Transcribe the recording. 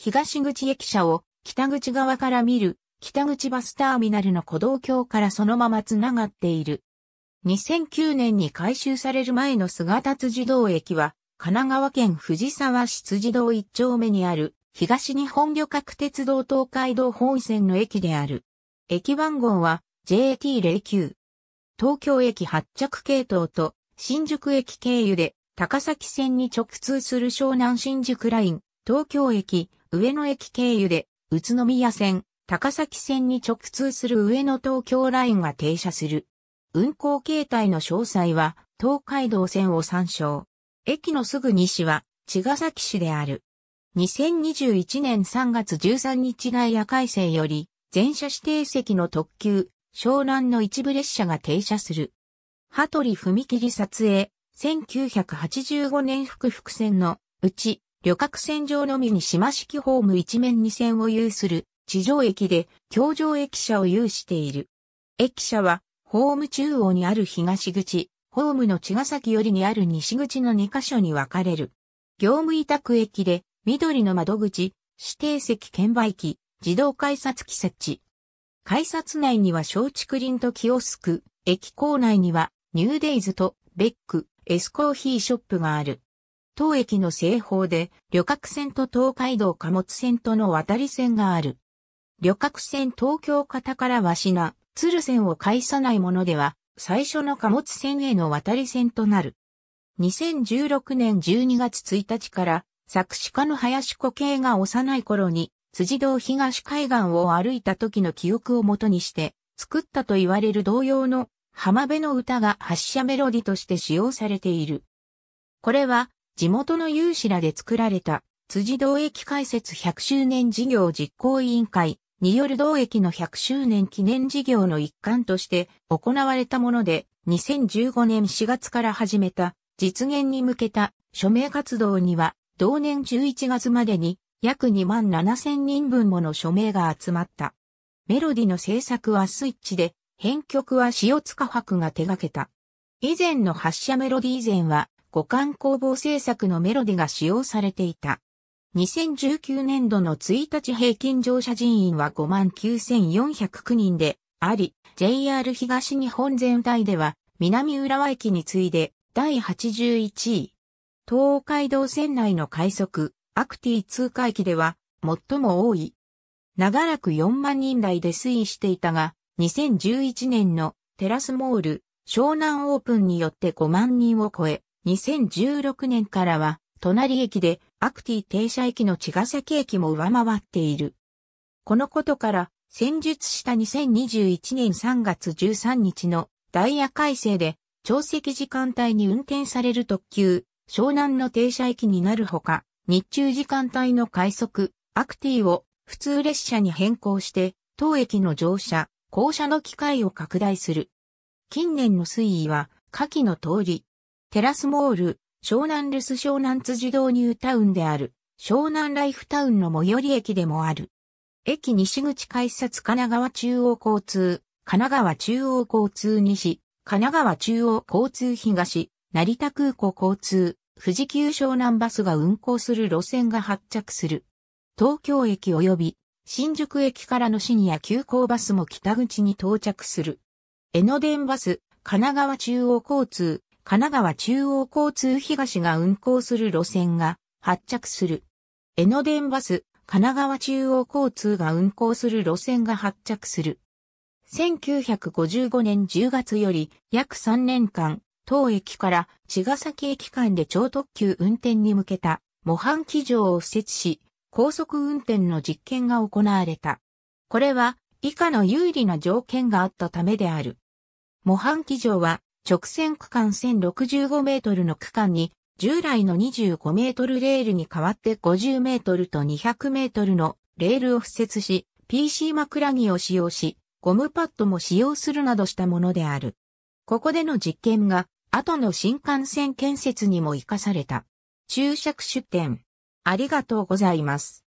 東口駅舎を北口側から見る北口バスターミナルの古道橋からそのまま繋がっている。2009年に改修される前の菅田辻堂駅は神奈川県藤沢市辻堂一丁目にある東日本旅客鉄道東海道本線の駅である。駅番号は JT09。東京駅発着系統と新宿駅経由で高崎線に直通する湘南新宿ライン、東京駅、上野駅経由で、宇都宮線、高崎線に直通する上野東京ラインが停車する。運行形態の詳細は、東海道線を参照。駅のすぐ西は、茅ヶ崎市である。2021年3月13日外夜改正より、全車指定席の特急、湘南の一部列車が停車する。羽鳥踏切撮影、1985年福福線のうち、旅客船上のみに島式ホーム一面二線を有する地上駅で橋上駅舎を有している。駅舎はホーム中央にある東口、ホームの茅ヶ崎寄りにある西口の2カ所に分かれる。業務委託駅で緑の窓口、指定席券売機、自動改札機設置。改札内には松竹林とキオスク、駅構内にはニューデイズとベック、エスコーヒーショップがある。当駅の西方で、旅客船と東海道貨物船との渡り線がある。旅客船東京方から鷲品、鶴線を介さないものでは、最初の貨物船への渡り線となる。2016年12月1日から、作詞家の林子慶が幼い頃に、辻堂東海岸を歩いた時の記憶をもとにして、作ったと言われる同様の浜辺の歌が発射メロディとして使用されている。これは地元の有志らで作られた、辻堂駅開設100周年事業実行委員会による同駅の100周年記念事業の一環として行われたもので、2015年4月から始めた実現に向けた署名活動には、同年11月までに約2万7千人分もの署名が集まった。メロディの制作はスイッチで、編曲は塩塚博が手掛けた。以前の発射メロディ以前は、五感工房制作のメロディが使用されていた。2019年度の1日平均乗車人員は59,409人であり、JR 東日本全体では南浦和駅に次いで第81位。東海道線内の快速、アクティ通過駅では最も多い。長らく4万人台で推移していたが、2011年のテラスモール湘南オープンによって5万人を超え、2016年からは、隣駅でアクティ停車駅の茅ヶ崎駅も上回っている。このことから、先述した2021年3月13日のダイヤ改正で、潮汐時間帯に運転される特急、湘南の停車駅になるほか、日中時間帯の快速、アクティを普通列車に変更して、当駅の乗車、降車の機会を拡大する。近年の推移は、下記の通り、テラスモール、湘南レス湘南津自動入タウンである、湘南ライフタウンの最寄り駅でもある。駅西口改札神奈川中央交通、神奈川中央交通西、神奈川中央交通東、成田空港交通、富士急湘南バスが運行する路線が発着する。東京駅及び新宿駅からのシニア急行バスも北口に到着する。江ノ電バス、神奈川中央交通、神奈川中央交通東が運行する路線が発着する。江ノ電バス、神奈川中央交通が運行する路線が発着する。1955年10月より約3年間、当駅から茅ヶ崎駅間で超特急運転に向けた模範機場を敷設し、高速運転の実験が行われた。これは以下の有利な条件があったためである。模範機場は直線区間1065メートルの区間に、従来の25メートルレールに代わって50メートルと200メートルのレールを敷設し、PC 枕木を使用し、ゴムパッドも使用するなどしたものである。ここでの実験が、後の新幹線建設にも活かされた。注釈出展。ありがとうございます。